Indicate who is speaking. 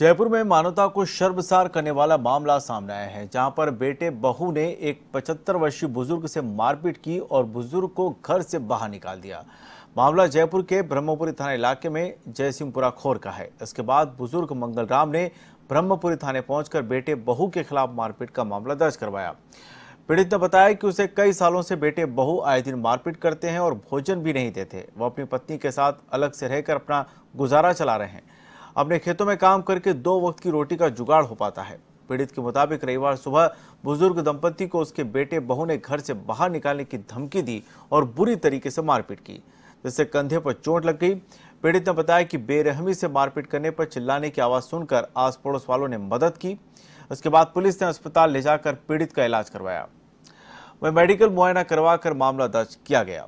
Speaker 1: जयपुर में मानवता को शर्मसार करने वाला मामला सामने आया है जहां पर बेटे बहू ने एक 75 वर्षीय बुजुर्ग से मारपीट की और बुजुर्ग को घर से बाहर निकाल दिया मामला जयपुर के ब्रह्मपुरी थाना इलाके में जयसिंहपुरा खोर का है इसके बाद बुजुर्ग मंगल राम ने ब्रह्मपुरी थाने पहुंचकर बेटे बहू के खिलाफ मारपीट का मामला दर्ज करवाया पीड़ित ने बताया कि उसे कई सालों से बेटे बहू आए दिन मारपीट करते हैं और भोजन भी नहीं देते वो अपनी पत्नी के साथ अलग से रहकर अपना गुजारा चला रहे हैं अपने खेतों में काम करके दो वक्त की रोटी का जुगाड़ हो पाता है पीड़ित के मुताबिक रविवार सुबह बुजुर्ग दंपति को उसके बेटे बहू ने घर से बाहर निकालने की धमकी दी और बुरी तरीके से मारपीट की जिससे कंधे पर चोट लग गई पीड़ित ने बताया कि बेरहमी से मारपीट करने पर चिल्लाने की आवाज़ सुनकर आस पड़ोस वालों ने मदद की उसके बाद पुलिस ने अस्पताल ले जाकर पीड़ित का इलाज करवाया वह मेडिकल मुआयना करवा कर मामला दर्ज किया गया